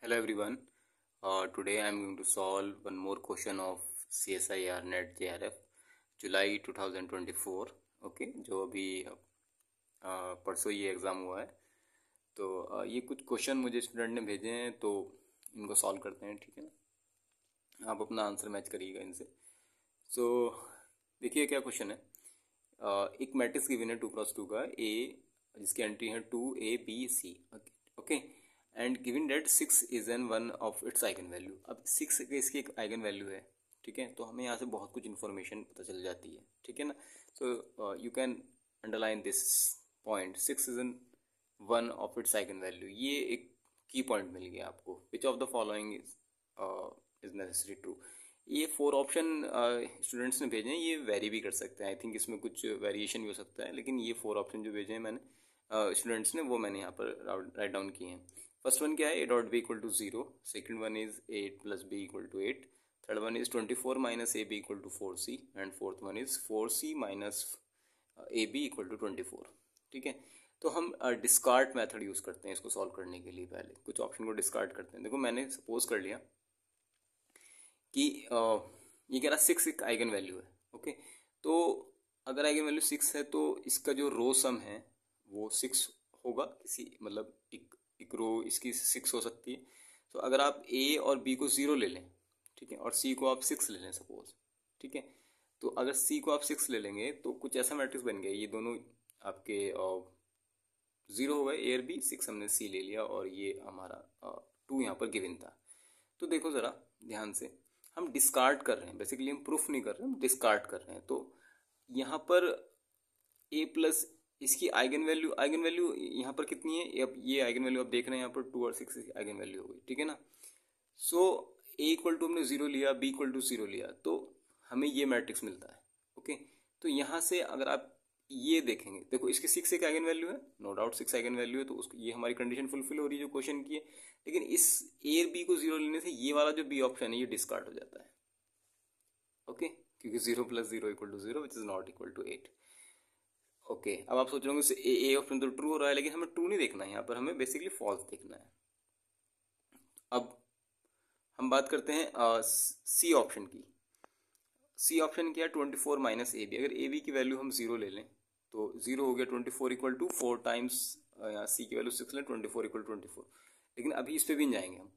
hello everyone uh, today I am going to solve one more question of CSIR net JRF July 2024 okay जो अभी uh, परसों ये exam हुआ है तो आ, uh, ये कुछ क्वेश्चन मुझे स्टूडेंट ने भेजे हैं तो इनको सॉल्व करते हैं ठीक है ना आप अपना आंसर मैच करिएगा इनसे सो so, देखिए क्या क्वेश्चन है आ, uh, एक मैट्रिक्स गिवन है टू क्रॉस टू का ए जिसकी एंट्री है two A B C okay and given that six is an one of its eigen value अब सिक्स इसकी एक आइगन वैल्यू है ठीक है तो हमें यहाँ से बहुत कुछ इन्फॉर्मेशन पता चल जाती है ठीक है ना so you can underline this point six is an one of its eigen value ये एक की पॉइंट मिल गया आपको which of the following is necessary true ये फोर ऑप्शन स्टूडेंट्स ने भेजे हैं ये वेरी भी कर सकते हैं आई थिंक इसमें कुछ वेरिएशन भी हो सकता है लेकिन ये फोर ऑप्शन जो भेजे हैं मैंने स्टूडेंट्स ने वो मैंने यहाँ पर राइट डाउन किए हैं फर्स्ट वन क्या है A dot B equal to zero second one is A plus B equal to eight third one is twenty four minus A B equal to four C and fourth one is four C minus A B equal to twenty four ठीक है तो हम discard method use करते हैं इसको solve करने के लिए पहले कुछ ऑप्शन को डिस्कार्ड करते हैं देखो मैंने सपोज कर लिया कि uh, ये कह रहा सिक्स एक आइगन वैल्यू है ओके तो अगर आइगन वैल्यू सिक्स है तो इसका जो रो सम है वो सिक्स होगा किसी मतलब एक, एक रो इसकी सिक्स हो सकती है तो अगर आप ए और बी को ज़ीरो ले लें ठीक है और सी को आप सिक्स ले लें सपोज ठीक है तो अगर सी को आप सिक्स ले लेंगे तो कुछ ऐसा मैट्रिक्स बन गया ये दोनों आपके ज़ीरो हो गए ए और बी सिक्स हमने सी ले लिया और ये हमारा टू यहाँ पर गिविन था तो देखो ज़रा ध्यान से हम डिस्कार्ड कर रहे हैं बेसिकली हम प्रूफ नहीं कर रहे हम डिस्कार्ड कर रहे हैं तो यहाँ पर ए प्लस इसकी आइगन वैल्यू आइगन वैल्यू यहाँ पर कितनी है ये आइगन वैल्यू आप देख रहे हैं यहाँ पर टू और सिक्स आइगन वैल्यू हो गई ठीक है ना सो ए इक्वल टू हमने जीरो लिया बी इक्वल टू जीरो लिया तो हमें ये मैट्रिक्स मिलता है ओके तो यहाँ से अगर आप ये देखेंगे देखो इसके सिक्स एक आइगन वैल्यू है no doubt six eigen value है तो उसको ये हमारी कंडीशन फुलफिल हो रही है जो क्वेश्चन की है लेकिन इस ए बी को जीरो लेने से ये वाला जो बी ऑप्शन है ये डिस्कार्ड हो जाता है ओके क्योंकि zero plus zero equal to zero which is not equal to eight okay okay, अब आप सोच रहे होंगे ए ए ऑप्शन तो ट्रू हो रहा है लेकिन हमें ट्रू नहीं देखना है यहाँ पर हमें बेसिकली फॉल्स देखना है अब हम बात करते हैं सी ऑप्शन की सी ऑप्शन क्या है twenty four minus A B अगर ए बी की वैल्यू हम जीरो ले लें तो जीरो हो गया twenty four equal to four times C की वैल्यू सिक्स लें twenty four equal twenty four लेकिन अभी इस पर भी नहीं जाएंगे हम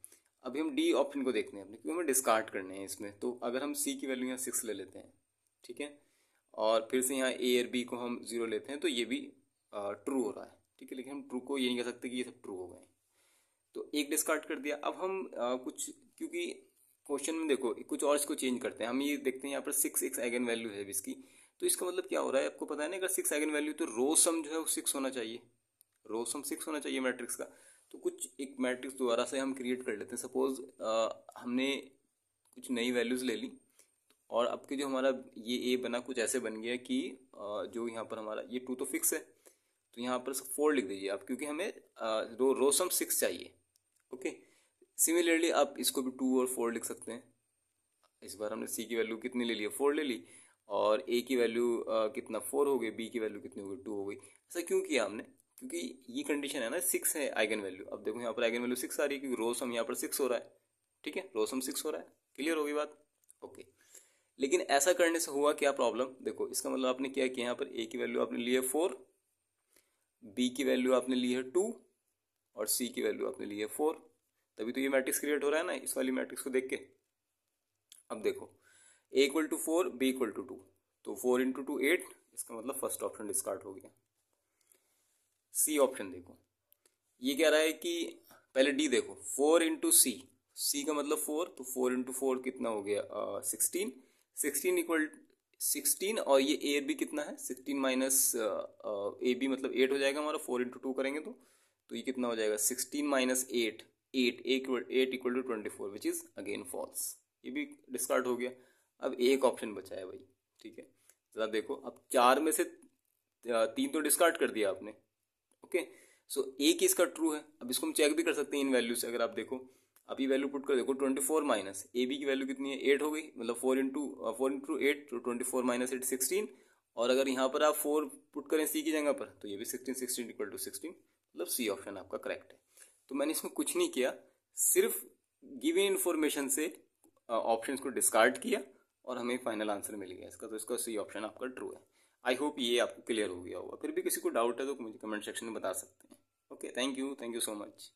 अभी हम डी ऑप्शन को देखते हैं अपने क्योंकि हमें डिस्कार्ड करने हैं इसमें तो अगर हम सी की वैल्यू यहाँ सिक्स ले लेते हैं ठीक है और फिर से यहाँ ए और बी को हम जीरो लेते हैं तो ये भी ट्रू हो रहा है ठीक है लेकिन हम ट्रू को ये नहीं कह सकते कि ये सब ट्रू हो गए तो एक डिस्कार्ड कर दिया अब हम आ, कुछ क्योंकि क्वेश्चन में देखो कुछ और इसको चेंज करते हैं हम ये देखते हैं यहाँ पर सिक्स एक्स एगन वैल्यू है इसकी तो इसका मतलब क्या हो रहा है आपको पता है ना अगर सिक्स एगन वैल्यू तो रो सम जो है वो सिक्स होना चाहिए रो सम सिक्स होना चाहिए मैट्रिक्स का तो कुछ एक मैट्रिक्स द्वारा से हम क्रिएट कर लेते हैं सपोज हमने कुछ नई वैल्यूज़ ले ली और अब के जो हमारा ये ए बना कुछ ऐसे बन गया कि जो यहाँ पर हमारा ये टू तो फिक्स है तो यहाँ पर फोर लिख दीजिए आप क्योंकि हमें रो रो सम सिक्स चाहिए ओके सिमिलरली आप इसको भी टू और फोर लिख सकते हैं इस बार हमने सी की वैल्यू कितनी ले ली है फोर ले ली और ए की वैल्यू कितना फोर हो गई बी की वैल्यू कितनी हो गई टू हो गई ऐसा क्यों किया हमने क्योंकि ये कंडीशन है ना सिक्स है आइगन वैल्यू अब देखो यहाँ पर आइगन वैल्यू सिक्स आ रही है क्योंकि रोसम यहाँ पर सिक्स हो रहा है ठीक है रोसम सिक्स हो रहा है क्लियर होगी बात ओके लेकिन ऐसा करने से हुआ क्या प्रॉब्लम देखो इसका मतलब आपने क्या किया यहाँ पर ए की वैल्यू आपने ली है फोर बी की वैल्यू आपने ली है टू और सी की वैल्यू आपने ली है फोर तभी तो ये मैट्रिक्स क्रिएट हो रहा है ना इस वाली मैट्रिक्स को देख के अब देखो A equal to four B equal to two तो फोर इंटू टू एट इसका मतलब फर्स्ट ऑप्शन डिस्कार्ड हो गया सी ऑप्शन देखो ये कह रहा है कि पहले डी देखो फोर इंटू सी सी का मतलब फोर तो फोर इंटू फोर कितना हो गया sixteen uh, sixteen equal sixteen और ये ए बी कितना है सिक्सटीन माइनस ए बी मतलब एट हो जाएगा हमारा फोर इंटू टू करेंगे तो तो ये कितना हो जाएगा sixteen minus eight eight equal eight equal to twenty four which is again false ये भी डिस्कार्ड हो गया अब एक ऑप्शन बचा है भाई ठीक है ज़रा देखो अब चार में से तीन तो डिस्कार्ड कर दिया आपने ओके सो एक इसका ट्रू है अब इसको हम चेक भी कर सकते हैं इन वैल्यू से अगर आप देखो अब ये वैल्यू पुट कर देखो twenty four minus A B की वैल्यू कितनी है एट हो गई मतलब four into four into eight तो twenty four minus eight sixteen और अगर यहाँ पर आप फोर पुट करें सी की जगह पर तो ये भी sixteen sixteen equal to sixteen मतलब सी ऑप्शन आपका करेक्ट है तो मैंने इसमें कुछ नहीं किया सिर्फ इन इन्फॉर्मेशन से ऑप्शन uh, को डिस्कार्ड किया और हमें फाइनल आंसर मिल गया इसका तो इसका सी ऑप्शन आपका ट्रू है आई होप ये आपको क्लियर हो गया होगा फिर भी किसी को डाउट है तो मुझे कमेंट सेक्शन में बता सकते हैं okay thank you thank you so much